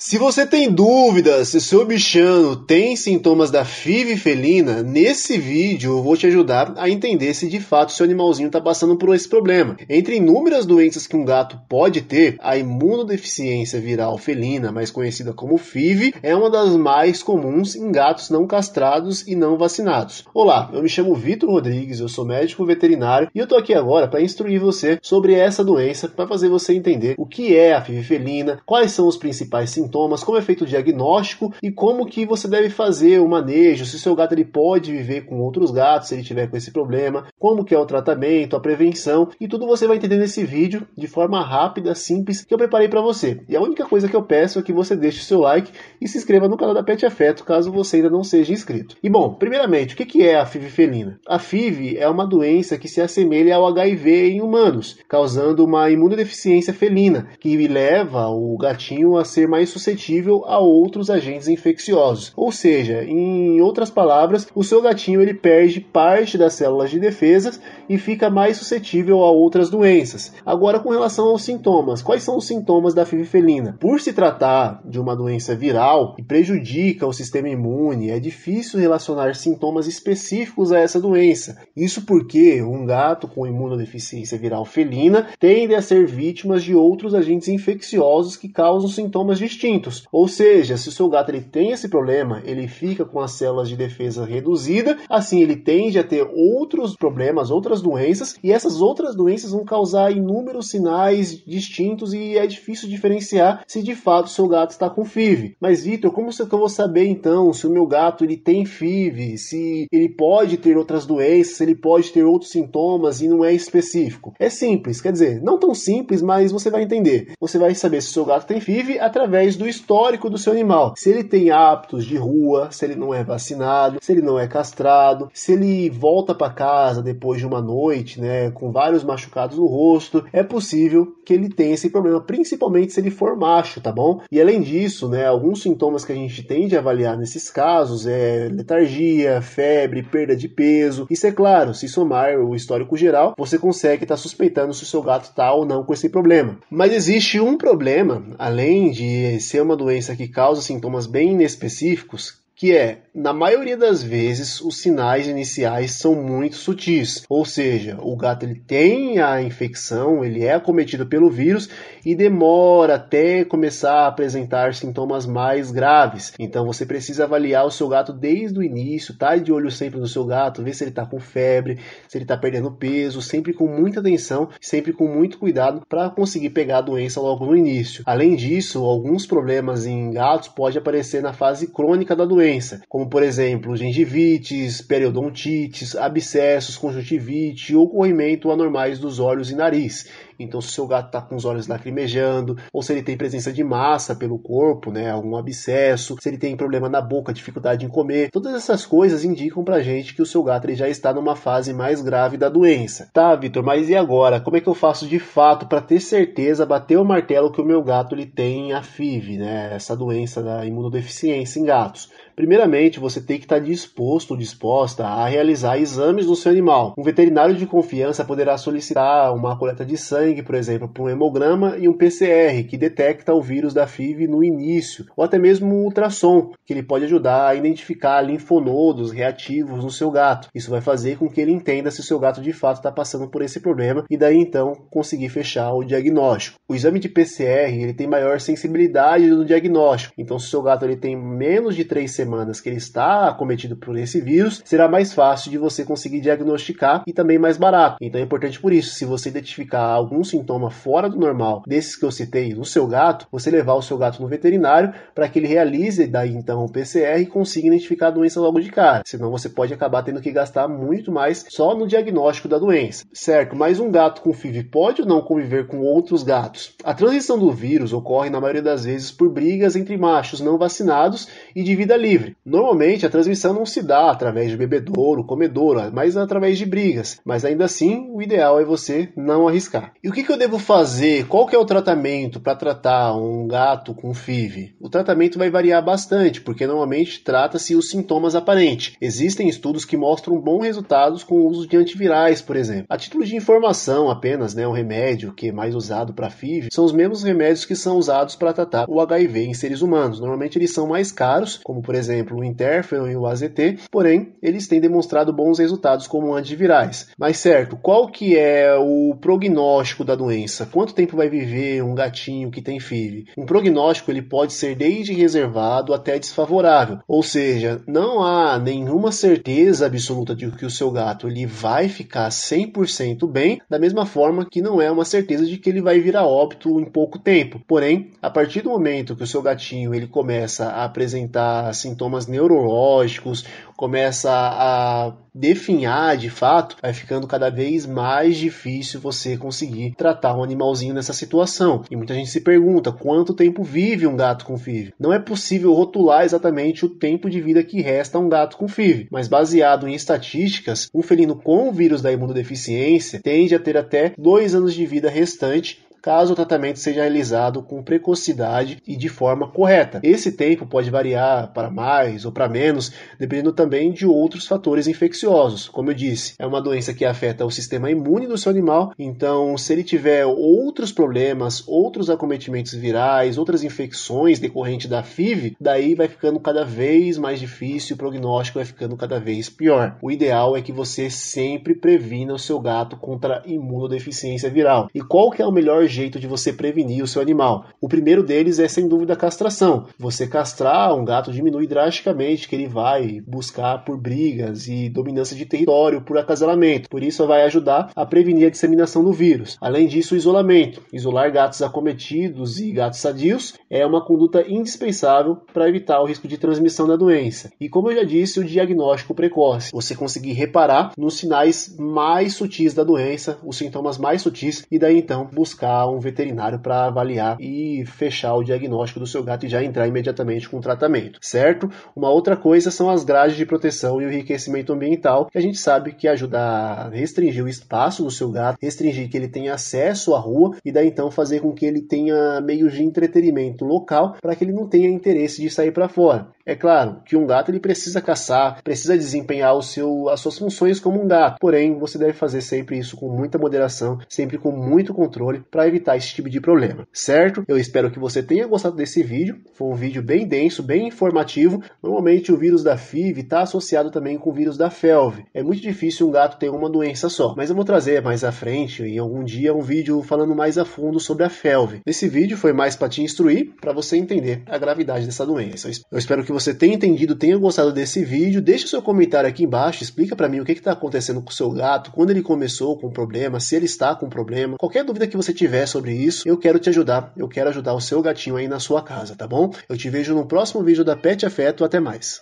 Se você tem dúvidas se seu bichano tem sintomas da FIV felina, nesse vídeo eu vou te ajudar a entender se de fato seu animalzinho está passando por esse problema. Entre inúmeras doenças que um gato pode ter, a imunodeficiência viral felina, mais conhecida como FIV, é uma das mais comuns em gatos não castrados e não vacinados. Olá, eu me chamo Vitor Rodrigues, eu sou médico veterinário e eu estou aqui agora para instruir você sobre essa doença, para fazer você entender o que é a FIV felina, quais são os principais sintomas sintomas, como é feito o diagnóstico e como que você deve fazer o manejo, se o seu gato ele pode viver com outros gatos, se ele tiver com esse problema, como que é o tratamento, a prevenção e tudo você vai entender nesse vídeo de forma rápida, simples, que eu preparei para você. E a única coisa que eu peço é que você deixe o seu like e se inscreva no canal da Pet Afeto, caso você ainda não seja inscrito. E bom, primeiramente, o que é a FIV felina? A FIV é uma doença que se assemelha ao HIV em humanos, causando uma imunodeficiência felina, que leva o gatinho a ser mais suscetível a outros agentes infecciosos. Ou seja, em outras palavras, o seu gatinho ele perde parte das células de defesas e fica mais suscetível a outras doenças. Agora, com relação aos sintomas, quais são os sintomas da FIV felina? Por se tratar de uma doença viral e prejudica o sistema imune, é difícil relacionar sintomas específicos a essa doença. Isso porque um gato com imunodeficiência viral felina tende a ser vítimas de outros agentes infecciosos que causam sintomas distintos extintos. Ou seja, se o seu gato ele tem esse problema, ele fica com as células de defesa reduzida, assim ele tende a ter outros problemas, outras doenças, e essas outras doenças vão causar inúmeros sinais distintos e é difícil diferenciar se de fato seu gato está com FIV. Mas Vitor, como que eu vou saber então se o meu gato ele tem FIV, se ele pode ter outras doenças, se ele pode ter outros sintomas e não é específico? É simples, quer dizer, não tão simples, mas você vai entender. Você vai saber se seu gato tem FIV através do histórico do seu animal. Se ele tem hábitos de rua, se ele não é vacinado, se ele não é castrado, se ele volta para casa depois de uma noite, né, com vários machucados no rosto, é possível que ele tenha esse problema, principalmente se ele for macho, tá bom? E além disso, né, alguns sintomas que a gente tem de avaliar nesses casos é letargia, febre, perda de peso. Isso é claro, se somar o histórico geral, você consegue estar tá suspeitando se o seu gato tá ou não com esse problema. Mas existe um problema, além de ser uma doença que causa sintomas bem inespecíficos que é, na maioria das vezes, os sinais iniciais são muito sutis, ou seja, o gato ele tem a infecção, ele é acometido pelo vírus e demora até começar a apresentar sintomas mais graves. Então você precisa avaliar o seu gato desde o início, tá de olho sempre no seu gato, ver se ele está com febre, se ele está perdendo peso, sempre com muita atenção, sempre com muito cuidado para conseguir pegar a doença logo no início. Além disso, alguns problemas em gatos pode aparecer na fase crônica da doença doença, como por exemplo gengivites, periodontites, abscessos, conjuntivite ou corrimento anormais dos olhos e nariz. Então, se o seu gato está com os olhos lacrimejando, ou se ele tem presença de massa pelo corpo, né, algum abscesso, se ele tem problema na boca, dificuldade em comer, todas essas coisas indicam a gente que o seu gato ele já está numa fase mais grave da doença. Tá, Vitor, mas e agora? Como é que eu faço de fato para ter certeza, bater o martelo que o meu gato ele tem a FIV, né, essa doença da imunodeficiência em gatos? Primeiramente, você tem que estar disposto ou disposta a realizar exames no seu animal. Um veterinário de confiança poderá solicitar uma coleta de sangue, por exemplo, para um hemograma e um PCR, que detecta o vírus da FIV no início, ou até mesmo um ultrassom, que ele pode ajudar a identificar linfonodos reativos no seu gato. Isso vai fazer com que ele entenda se o seu gato de fato está passando por esse problema e daí então conseguir fechar o diagnóstico. O exame de PCR ele tem maior sensibilidade no diagnóstico, então se o seu gato ele tem menos de 3 semanas semanas que ele está acometido por esse vírus, será mais fácil de você conseguir diagnosticar e também mais barato. Então é importante por isso, se você identificar algum sintoma fora do normal, desses que eu citei, no seu gato, você levar o seu gato no veterinário para que ele realize daí então o PCR e consiga identificar a doença logo de cara. Senão você pode acabar tendo que gastar muito mais só no diagnóstico da doença. Certo, mas um gato com FIV pode ou não conviver com outros gatos? A transição do vírus ocorre na maioria das vezes por brigas entre machos não vacinados e de vida livre livre. Normalmente a transmissão não se dá através de bebedouro, comedouro, mas através de brigas. Mas ainda assim, o ideal é você não arriscar. E o que, que eu devo fazer? Qual que é o tratamento para tratar um gato com FIV? O tratamento vai variar bastante, porque normalmente trata-se os sintomas aparentes. Existem estudos que mostram bons resultados com o uso de antivirais, por exemplo. A título de informação apenas, né, o remédio que é mais usado para FIV são os mesmos remédios que são usados para tratar o HIV em seres humanos. Normalmente eles são mais caros, como por exemplo exemplo, o Interferon e o AZT, porém, eles têm demonstrado bons resultados como antivirais. Mas certo, qual que é o prognóstico da doença? Quanto tempo vai viver um gatinho que tem FIV? Um prognóstico ele pode ser desde reservado até desfavorável, ou seja, não há nenhuma certeza absoluta de que o seu gato ele vai ficar 100% bem, da mesma forma que não é uma certeza de que ele vai virar óbito em pouco tempo. Porém, a partir do momento que o seu gatinho ele começa a apresentar assim, sintomas neurológicos, começa a definhar de fato, vai ficando cada vez mais difícil você conseguir tratar um animalzinho nessa situação. E muita gente se pergunta quanto tempo vive um gato com FIV. Não é possível rotular exatamente o tempo de vida que resta a um gato com FIV, mas baseado em estatísticas, um felino com o vírus da imunodeficiência tende a ter até dois anos de vida restante caso o tratamento seja realizado com precocidade e de forma correta. Esse tempo pode variar para mais ou para menos, dependendo também de outros fatores infecciosos. Como eu disse, é uma doença que afeta o sistema imune do seu animal, então se ele tiver outros problemas, outros acometimentos virais, outras infecções decorrentes da FIV, daí vai ficando cada vez mais difícil, o prognóstico vai ficando cada vez pior. O ideal é que você sempre previna o seu gato contra imunodeficiência viral. E qual que é o melhor jeito de você prevenir o seu animal. O primeiro deles é, sem dúvida, a castração. Você castrar um gato diminui drasticamente que ele vai buscar por brigas e dominância de território, por acasalamento. Por isso, vai ajudar a prevenir a disseminação do vírus. Além disso, o isolamento. Isolar gatos acometidos e gatos sadios é uma conduta indispensável para evitar o risco de transmissão da doença. E como eu já disse, o diagnóstico precoce. Você conseguir reparar nos sinais mais sutis da doença, os sintomas mais sutis, e daí então buscar um veterinário para avaliar e fechar o diagnóstico do seu gato e já entrar imediatamente com o tratamento, certo? Uma outra coisa são as grades de proteção e o enriquecimento ambiental, que a gente sabe que ajuda a restringir o espaço do seu gato, restringir que ele tenha acesso à rua e daí então fazer com que ele tenha meios de entretenimento local para que ele não tenha interesse de sair para fora. É claro que um gato ele precisa caçar, precisa desempenhar o seu, as suas funções como um gato, porém você deve fazer sempre isso com muita moderação, sempre com muito controle para evitar esse tipo de problema, certo? Eu espero que você tenha gostado desse vídeo. Foi um vídeo bem denso, bem informativo. Normalmente o vírus da FIV está associado também com o vírus da FeLV. É muito difícil um gato ter uma doença só, mas eu vou trazer mais à frente em algum dia um vídeo falando mais a fundo sobre a FeLV. Esse vídeo foi mais para te instruir, para você entender a gravidade dessa doença. Eu espero que você tenha entendido, tenha gostado desse vídeo. Deixe seu comentário aqui embaixo, explica para mim o que está acontecendo com o seu gato, quando ele começou com o problema, se ele está com problema. Qualquer dúvida que você tiver tiver sobre isso, eu quero te ajudar, eu quero ajudar o seu gatinho aí na sua casa, tá bom? Eu te vejo no próximo vídeo da Pet Afeto, até mais.